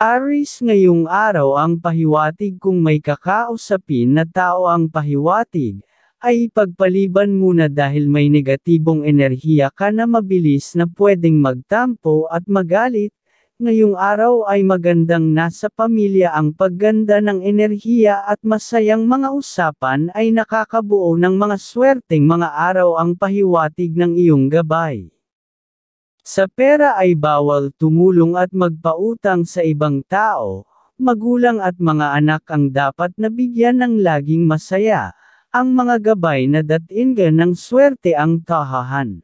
Aris ngayong araw ang pahiwatig kung may kakausapin na tao ang pahiwatig, ay ipagpaliban muna dahil may negatibong enerhiya ka na mabilis na pwedeng magtampo at magalit, ngayong araw ay magandang nasa pamilya ang pagganda ng enerhiya at masayang mga usapan ay nakakabuo ng mga swerteng mga araw ang pahiwatig ng iyong gabay. Sa pera ay bawal tumulong at magpautang sa ibang tao, magulang at mga anak ang dapat nabigyan ng laging masaya, ang mga gabay na datinga ng swerte ang tahahan.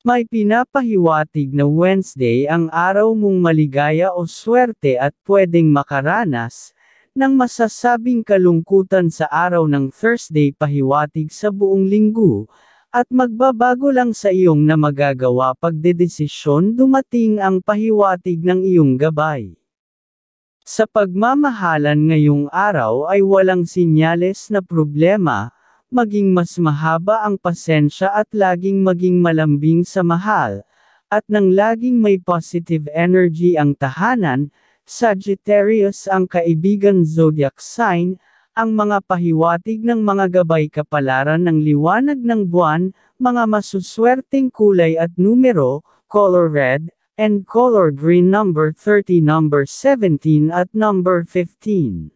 May pinapahiwatig na Wednesday ang araw mong maligaya o swerte at pwedeng makaranas, ng masasabing kalungkutan sa araw ng Thursday pahiwatig sa buong linggo, at magbabago lang sa iyong na magagawa pagdedesisyon dumating ang pahiwatig ng iyong gabay. Sa pagmamahalan ngayong araw ay walang sinyales na problema, maging mas mahaba ang pasensya at laging maging malambing sa mahal, at nang laging may positive energy ang tahanan, Sagittarius ang kaibigan zodiac sign, ang mga pahiwatig ng mga gabay kapalaran ng liwanag ng buwan, mga masuswerteng kulay at numero, color red, and color green number 30 number 17 at number 15.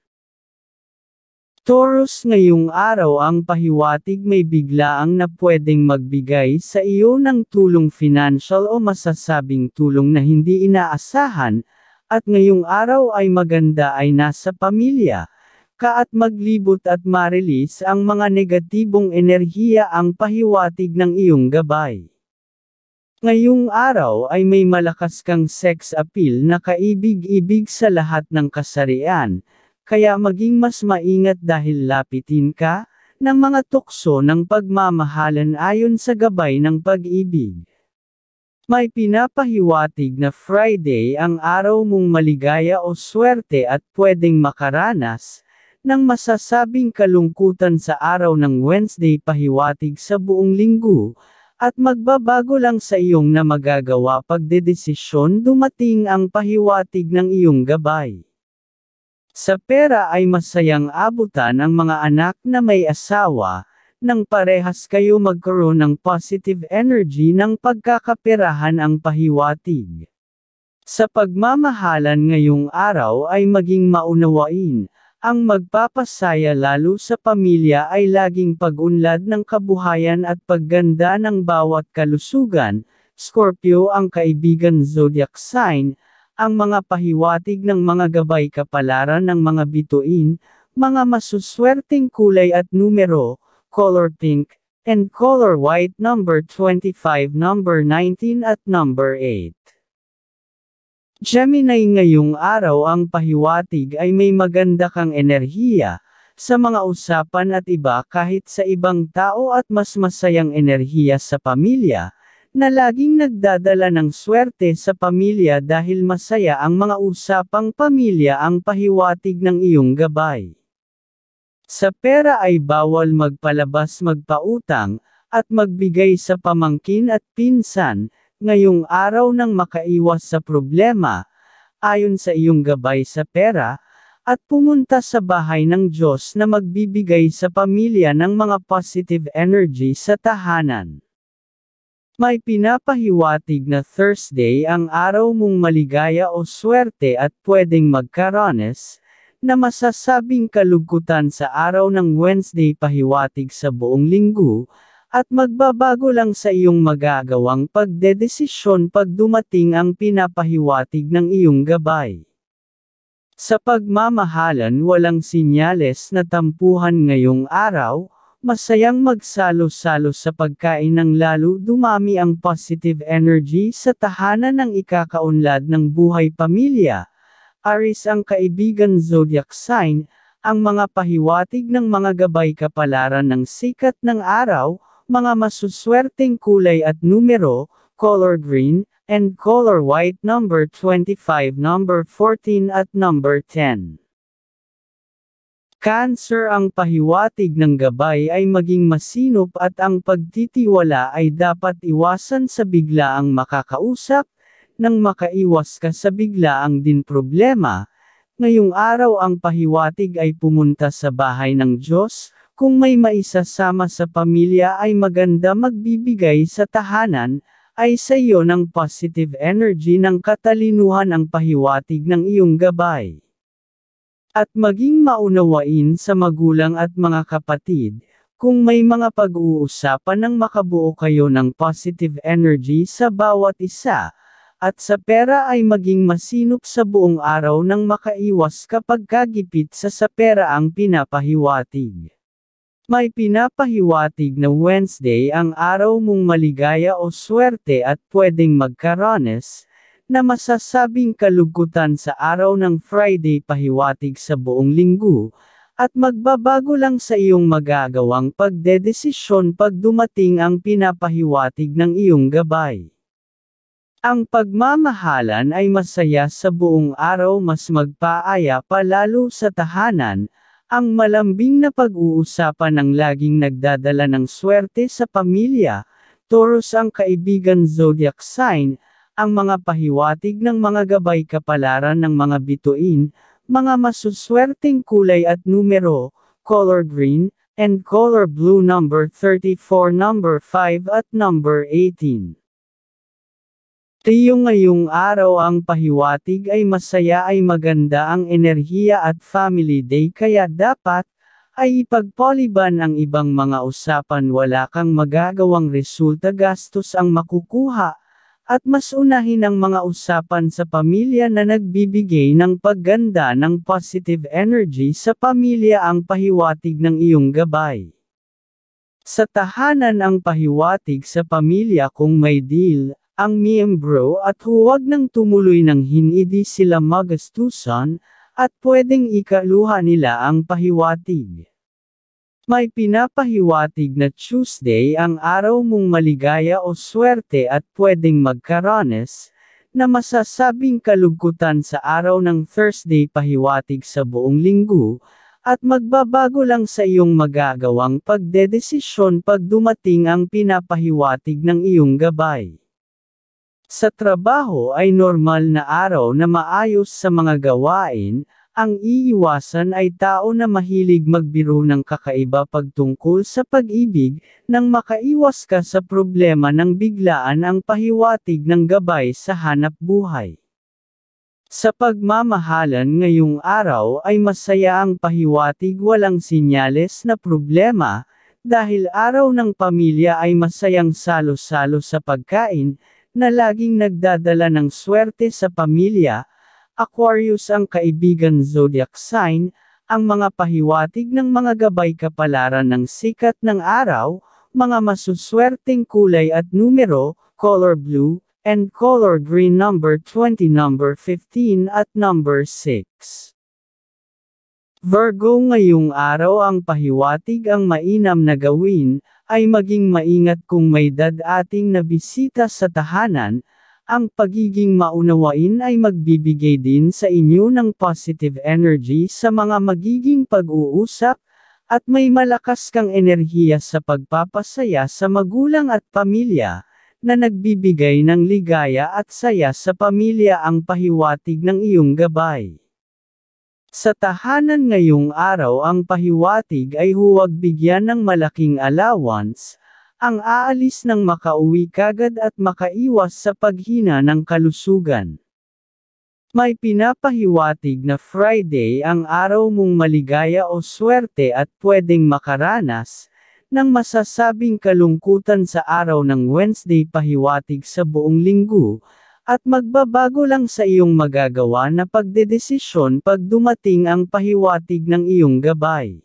Taurus ngayong araw ang pahiwatig may biglaang na pwedeng magbigay sa iyo ng tulong financial o masasabing tulong na hindi inaasahan, at ngayong araw ay maganda ay nasa pamilya, ka at maglibot at ma-release ang mga negatibong enerhiya ang pahiwatig ng iyong gabay. Ngayong araw ay may malakas kang sex appeal na kaibig-ibig sa lahat ng kasarian, kaya maging mas maingat dahil lapitin ka ng mga tukso ng pagmamahalan ayon sa gabay ng pag-ibig. May pinapahiwatig na Friday ang araw mong maligaya o swerte at pwedeng makaranas ng masasabing kalungkutan sa araw ng Wednesday pahiwatig sa buong linggo, at magbabago lang sa iyong na magagawa pagdedesisyon dumating ang pahiwatig ng iyong gabay. Sa pera ay masayang abutan ang mga anak na may asawa, nang parehas kayo magkaroon ng positive energy ng pagkakaperahan ang pahiwatig. Sa pagmamahalan ngayong araw ay maging maunawain, ang magpapasaya lalo sa pamilya ay laging pag-unlad ng kabuhayan at pagganda ng bawat kalusugan, Scorpio ang kaibigan zodiac sign, ang mga pahiwatig ng mga gabay kapalaran ng mga bituin, mga masuswerteng kulay at numero, color pink, and color white number 25 number 19 at number 8. Gemini ngayong araw ang pahiwatig ay may maganda kang enerhiya, sa mga usapan at iba kahit sa ibang tao at mas masayang enerhiya sa pamilya, na laging nagdadala ng swerte sa pamilya dahil masaya ang mga usapang pamilya ang pahiwatig ng iyong gabay. Sa pera ay bawal magpalabas magpautang, at magbigay sa pamangkin at pinsan, Ngayong araw nang makaiwas sa problema, ayon sa iyong gabay sa pera, at pumunta sa bahay ng Diyos na magbibigay sa pamilya ng mga positive energy sa tahanan. May pinapahiwatig na Thursday ang araw mong maligaya o swerte at pwedeng magkarones, na masasabing kalugutan sa araw ng Wednesday pahiwatig sa buong linggo, at magbabago lang sa iyong magagawang pagdedesisyon pag dumating ang pinapahiwatig ng iyong gabay. Sa pagmamahalan walang sinyales na tampuhan ngayong araw, masayang magsalo-salo sa pagkain ng lalo dumami ang positive energy sa tahanan ng ikakaunlad ng buhay pamilya. Aris ang kaibigan zodiac sign, ang mga pahiwatig ng mga gabay kapalaran ng sikat ng araw, mga masuswerteng kulay at numero, color green, and color white number 25, number 14 at number 10. Cancer ang pahiwatig ng gabay ay maging masinop at ang pagtitiwala ay dapat iwasan sa biglaang makakausap, nang makaiwas ka sa biglaang din problema. Ngayong araw ang pahiwatig ay pumunta sa bahay ng Diyos, kung may maisasama sa pamilya ay maganda magbibigay sa tahanan, ay sa iyo ng positive energy ng katalinuhan ang pahiwatig ng iyong gabay. At maging maunawain sa magulang at mga kapatid, kung may mga pag-uusapan ng makabuo kayo ng positive energy sa bawat isa, at sa pera ay maging masinop sa buong araw nang makaiwas kapag kagipit sa sa pera ang pinapahiwatig. May pinapahiwatig na Wednesday ang araw mong maligaya o swerte at pwedeng magkaranas, na masasabing kalugutan sa araw ng Friday pahiwatig sa buong linggo, at magbabago lang sa iyong magagawang pagdedesisyon pag dumating ang pinapahiwatig ng iyong gabay. Ang pagmamahalan ay masaya sa buong araw mas magpaaya pa lalo sa tahanan, ang malambing na pag-uusapan ang laging nagdadala ng swerte sa pamilya, Taurus ang kaibigan zodiac sign, ang mga pahiwatig ng mga gabay kapalaran ng mga bituin, mga masuswerteng kulay at numero, color green, and color blue number 34 number 5 at number 18. Tiyong ngayong araw ang pahiwatig ay masaya ay maganda ang enerhiya at family day kaya dapat, ay ipagpoliban ang ibang mga usapan wala kang magagawang resulta gastos ang makukuha, at mas unahin ang mga usapan sa pamilya na nagbibigay ng pagganda ng positive energy sa pamilya ang pahiwatig ng iyong gabay. Sa tahanan ang pahiwatig sa pamilya kung may deal, ang miyembro at huwag nang tumuloy ng hindi sila magastusan, at pwedeng ikaluha nila ang pahiwatig. May pinapahiwatig na Tuesday ang araw mong maligaya o swerte at pwedeng magkaranas, na masasabing kalugkutan sa araw ng Thursday pahiwatig sa buong linggo, at magbabago lang sa iyong magagawang pagdedesisyon pag dumating ang pinapahiwatig ng iyong gabay. Sa trabaho ay normal na araw na maayos sa mga gawain, ang iiwasan ay tao na mahilig magbiro ng kakaiba pagtungkol sa pag-ibig, nang makaiwas ka sa problema ng biglaan ang pahiwatig ng gabay sa hanap buhay. Sa pagmamahalan ngayong araw ay masaya ang pahiwatig walang sinyales na problema, dahil araw ng pamilya ay masayang salo-salo sa pagkain, na laging nagdadala ng swerte sa pamilya, Aquarius ang kaibigan zodiac sign, ang mga pahiwatig ng mga gabay kapalaran ng sikat ng araw, mga masuswerteng kulay at numero, color blue, and color green number 20 number 15 at number 6. Virgo ngayong araw ang pahiwatig ang mainam na gawin, ay maging maingat kung may dadating na bisita sa tahanan, ang pagiging maunawain ay magbibigay din sa inyo ng positive energy sa mga magiging pag-uusap, at may malakas kang enerhiya sa pagpapasaya sa magulang at pamilya, na nagbibigay ng ligaya at saya sa pamilya ang pahiwatig ng iyong gabay. Sa tahanan ngayong araw ang pahiwatig ay huwag bigyan ng malaking allowance, ang aalis ng makauwi kagad at makaiwas sa paghina ng kalusugan. May pinapahiwatig na Friday ang araw mong maligaya o swerte at pwedeng makaranas, ng masasabing kalungkutan sa araw ng Wednesday pahiwatig sa buong linggo, at magbabago lang sa iyong magagawa na pagdedesisyon pag dumating ang pahiwatig ng iyong gabay.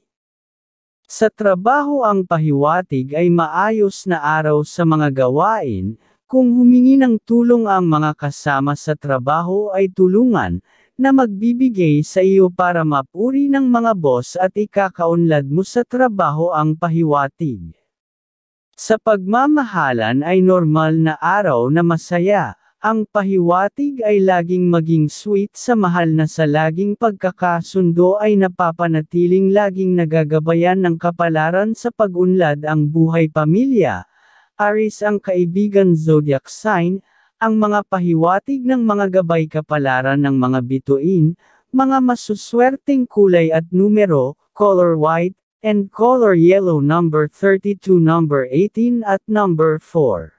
Sa trabaho ang pahiwatig ay maayos na araw sa mga gawain, kung humingi ng tulong ang mga kasama sa trabaho ay tulungan, na magbibigay sa iyo para mapuri ng mga boss at ikakaunlad mo sa trabaho ang pahiwatig. Sa pagmamahalan ay normal na araw na masaya. Ang pahiwatig ay laging maging sweet sa mahal na sa laging pagkakasundo ay napapanatiling laging nagagabayan ng kapalaran sa pagunlad ang buhay pamilya. Aris ang kaibigan zodiac sign, ang mga pahiwatig ng mga gabay kapalaran ng mga bituin, mga masuswerteng kulay at numero, color white, and color yellow number 32 number 18 at number 4.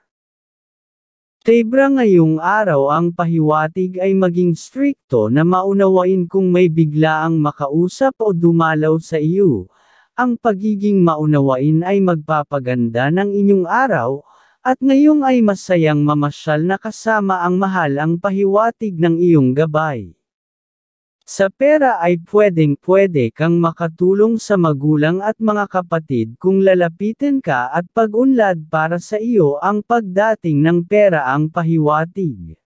Tebra ngayong araw ang pahiwatig ay maging strikto na maunawain kung may biglaang makausap o dumalaw sa iyo. Ang pagiging maunawain ay magpapaganda ng inyong araw, at ngayong ay masayang mamasyal na kasama ang mahal ang pahiwatig ng iyong gabay. Sa pera ay pwedeng-pwede kang makatulong sa magulang at mga kapatid kung lalapitin ka at pag-unlad para sa iyo ang pagdating ng pera ang pahiwatig.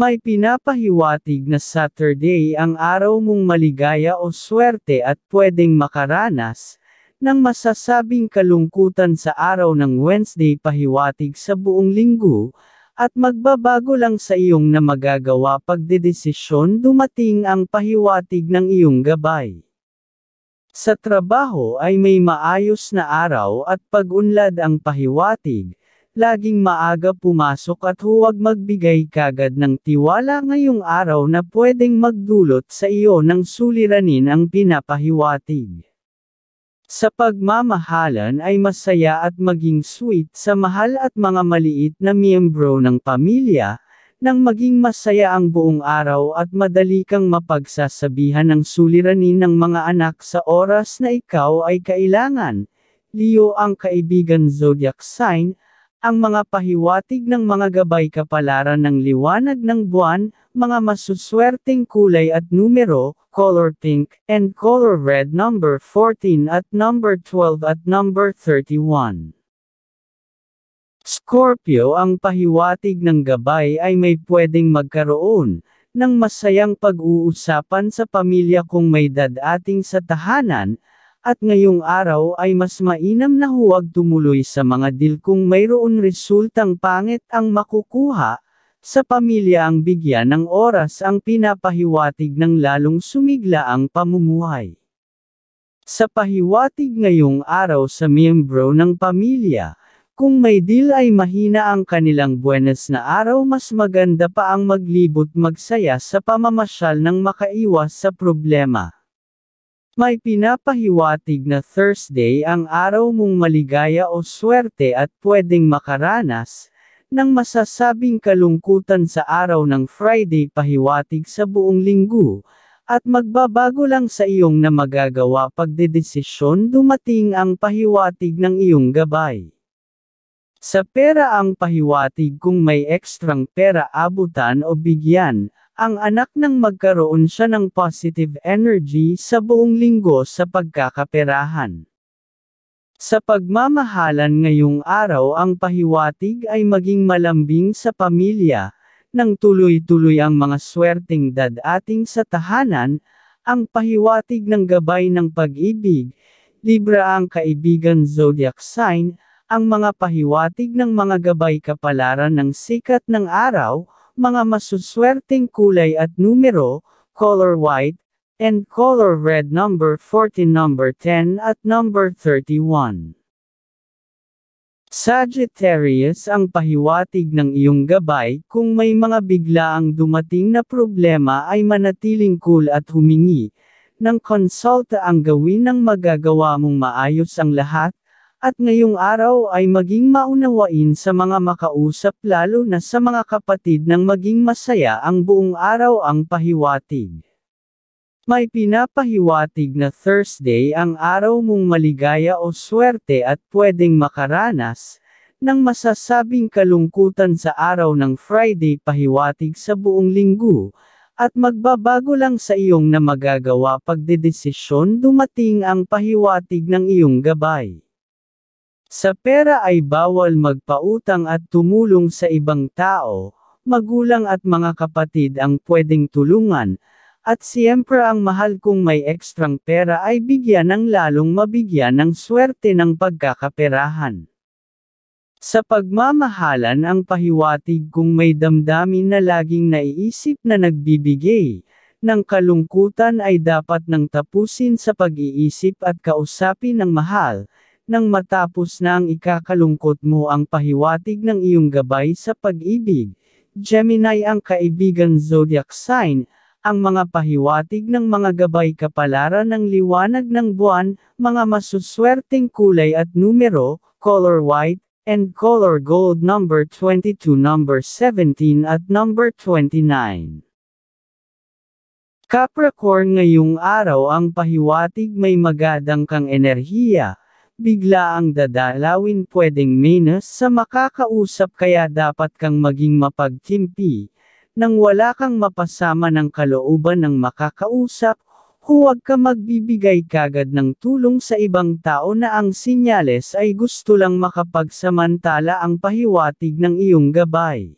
May pinapahiwatig na Saturday ang araw mong maligaya o swerte at pwedeng makaranas ng masasabing kalungkutan sa araw ng Wednesday pahiwatig sa buong linggo, at magbabago lang sa iyong na magagawa pagdedesisyon dumating ang pahiwatig ng iyong gabay. Sa trabaho ay may maayos na araw at pag-unlad ang pahiwatig, laging maaga pumasok at huwag magbigay kagad ng tiwala ngayong araw na pwedeng magdulot sa iyo ng suliranin ang pinapahiwatig. Sa pagmamahalan ay masaya at maging sweet sa mahal at mga maliit na miyembro ng pamilya, nang maging masaya ang buong araw at madali kang mapagsasabihan ng suliranin ng mga anak sa oras na ikaw ay kailangan. Leo ang kaibigan zodiac sign, ang mga pahiwatig ng mga gabay kapalaran ng liwanag ng buwan, mga masuswerteng kulay at numero, color pink, and color red number 14 at number 12 at number 31. Scorpio ang pahiwatig ng gabay ay may pwedeng magkaroon ng masayang pag-uusapan sa pamilya kung may dadating sa tahanan, at ngayong araw ay mas mainam na huwag tumuloy sa mga dil kung mayroon resultang pangit ang makukuha, sa pamilya ang bigyan ng oras ang pinapahiwatig ng lalong sumigla ang pamumuhay. Sa pahiwatig ngayong araw sa miyembro ng pamilya, kung may deal ay mahina ang kanilang buwenes na araw mas maganda pa ang maglibot magsaya sa pamamasyal ng makaiwas sa problema. May pinapahiwatig na Thursday ang araw mong maligaya o swerte at pwedeng makaranas, ng masasabing kalungkutan sa araw ng Friday pahiwatig sa buong linggo, at magbabago lang sa iyong na magagawa pagdedesisyon dumating ang pahiwatig ng iyong gabay. Sa pera ang pahiwatig kung may ekstrang pera abutan o bigyan, ang anak ng magkaroon siya ng positive energy sa buong linggo sa pagkakaperahan. Sa pagmamahalan ngayong araw ang pahiwatig ay maging malambing sa pamilya, nang tuloy-tuloy ang mga swerteng dadating sa tahanan, ang pahiwatig ng gabay ng pag-ibig, Libra ang kaibigan zodiac sign, ang mga pahiwatig ng mga gabay kapalaran ng sikat ng araw, mga masuswerteng kulay at numero, color white, and color red number 14 number 10 at number 31. Sagittarius ang pahiwatig ng iyong gabay kung may mga biglaang dumating na problema ay manatiling cool at humingi ng konsulta ang gawin ng magagawa mong maayos ang lahat at ngayong araw ay maging maunawain sa mga makausap lalo na sa mga kapatid ng maging masaya ang buong araw ang pahiwatig. May pinapahiwatig na Thursday ang araw mong maligaya o swerte at pwedeng makaranas ng masasabing kalungkutan sa araw ng Friday pahiwatig sa buong linggo at magbabago lang sa iyong na magagawa pagdedesisyon dumating ang pahiwatig ng iyong gabay. Sa pera ay bawal magpautang at tumulong sa ibang tao, magulang at mga kapatid ang pwedeng tulungan, at siyempre ang mahal kung may ekstrang pera ay bigyan ng lalong mabigyan ng swerte ng pagkakaperahan. Sa pagmamahalan ang pahiwatig kung may damdamin na laging naiisip na nagbibigay, ng kalungkutan ay dapat nang tapusin sa pag-iisip at kausapin ng mahal, nang matapos na ang ikakalungkot mo ang pahiwatig ng iyong gabay sa pag-ibig. Gemini ang kaibigan zodiac sign, ang mga pahiwatig ng mga gabay kapalaran ng liwanag ng buwan, mga masuswerteng kulay at numero, color white, and color gold number 22 number 17 at number 29. Capricorn ngayong araw ang pahiwatig may magadang kang enerhiya, bigla ang dadalawin pwedeng minus sa makakausap kaya dapat kang maging mapagtimpi, nang wala kang mapasama ng kalooban ng makakausap, huwag ka magbibigay kagad ng tulong sa ibang tao na ang sinyales ay gusto lang makapagsamantala ang pahiwatig ng iyong gabay.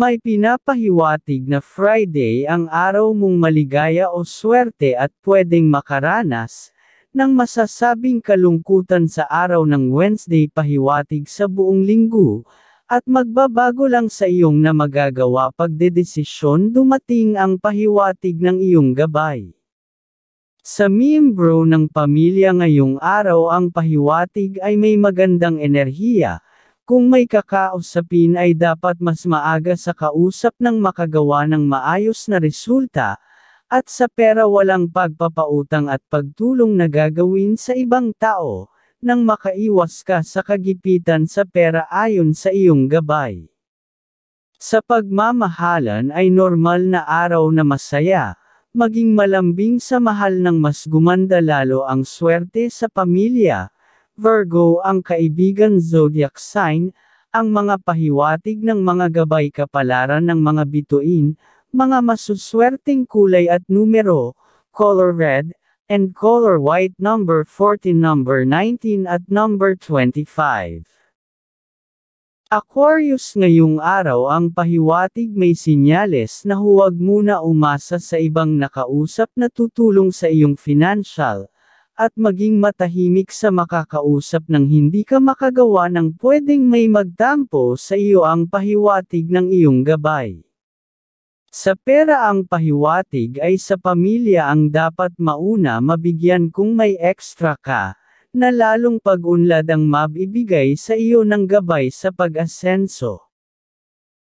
May pinapahiwatig na Friday ang araw mong maligaya o swerte at pwedeng makaranas, ng masasabing kalungkutan sa araw ng Wednesday pahiwatig sa buong linggo, at magbabago lang sa iyong na magagawa pagdedesisyon dumating ang pahiwatig ng iyong gabay. Sa miyembro ng pamilya ngayong araw ang pahiwatig ay may magandang enerhiya, kung may kakausapin ay dapat mas maaga sa kausap ng makagawa ng maayos na resulta, at sa pera walang pagpapautang at pagtulong na gagawin sa ibang tao, nang makaiwas ka sa kagipitan sa pera ayon sa iyong gabay. Sa pagmamahalan ay normal na araw na masaya, maging malambing sa mahal ng mas gumanda lalo ang swerte sa pamilya, Virgo ang kaibigan zodiac sign, ang mga pahiwatig ng mga gabay kapalaran ng mga bituin, mga masuswerteng kulay at numero, color red, and color white number 14 number 19 at number 25. Aquarius ngayong araw ang pahiwatig may sinyales na huwag muna umasa sa ibang nakausap na tutulong sa iyong financial, at maging matahimik sa makakausap ng hindi ka makagawa ng pwedeng may magdampo sa iyo ang pahiwatig ng iyong gabay. Sa pera ang pahiwatig ay sa pamilya ang dapat mauna mabigyan kung may extra ka, na lalong pag-unlad ang mabibigay sa iyo ng gabay sa pag-asenso.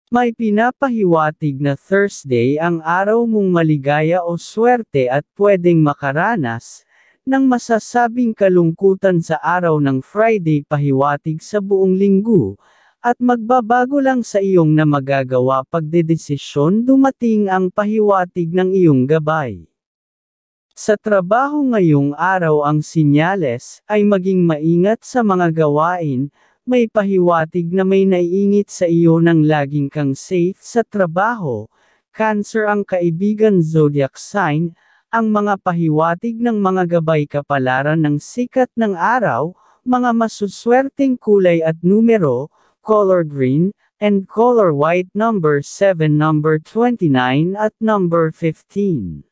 May pinapahiwatig na Thursday ang araw mong maligaya o swerte at pwedeng makaranas, ng masasabing kalungkutan sa araw ng Friday pahiwatig sa buong linggo, at magbabago lang sa iyong na magagawa pagdedesisyon dumating ang pahiwatig ng iyong gabay. Sa trabaho ngayong araw ang sinyales ay maging maingat sa mga gawain, may pahiwatig na may naiingit sa iyo nang laging kang safe sa trabaho, Cancer ang kaibigan zodiac sign, ang mga pahiwatig ng mga gabay kapalaran ng sikat ng araw, mga masuswerteng kulay at numero, color green, and color white number 7 number 29 at number 15.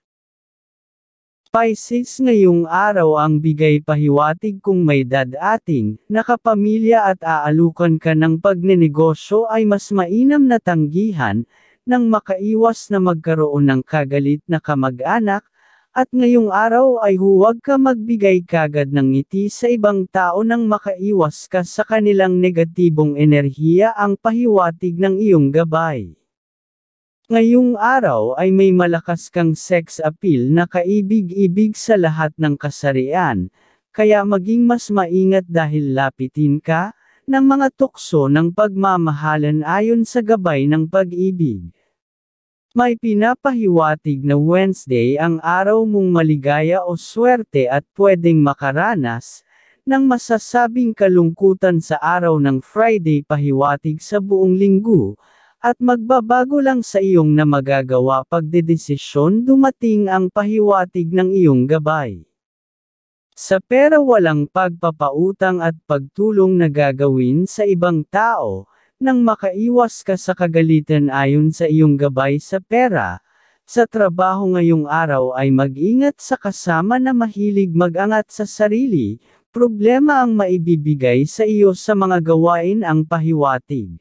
Pisces ngayong araw ang bigay pahiwatig kung may dadating, nakapamilya at aalukan ka ng pagnenegosyo ay mas mainam na tanggihan, nang makaiwas na magkaroon ng kagalit na kamag-anak, at ngayong araw ay huwag ka magbigay kagad ng ngiti sa ibang tao nang makaiwas ka sa kanilang negatibong enerhiya ang pahiwatig ng iyong gabay. Ngayong araw ay may malakas kang sex appeal na kaibig-ibig sa lahat ng kasarian, kaya maging mas maingat dahil lapitin ka, ng mga tukso ng pagmamahalan ayon sa gabay ng pag-ibig. May pinapahiwatig na Wednesday ang araw mong maligaya o swerte at pwedeng makaranas ng masasabing kalungkutan sa araw ng Friday pahiwatig sa buong linggo, at magbabago lang sa iyong na magagawa pagdedesisyon dumating ang pahiwatig ng iyong gabay. Sa pera walang pagpapautang at pagtulong na gagawin sa ibang tao, nang makaiwas ka sa kagalitan ayon sa iyong gabay sa pera. Sa trabaho ngayong araw ay mag-ingat sa kasama na mahilig mag-angat sa sarili, problema ang maibibigay sa iyo sa mga gawain ang pahiwatig.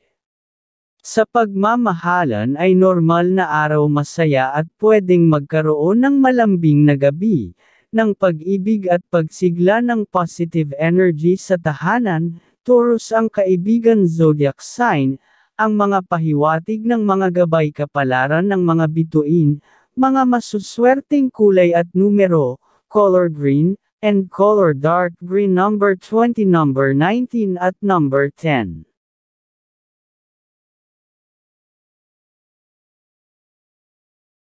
Sa pagmamahalan ay normal na araw masaya at pwedeng magkaroon ng malambing na gabi, ng pag-ibig at pagsigla ng positive energy sa tahanan, Taurus ang kaibigan zodiac sign, ang mga pahiwatig ng mga gabay kapalaran ng mga bituin, mga masuswerteng kulay at numero, color green, and color dark green number 20 number 19 at number 10.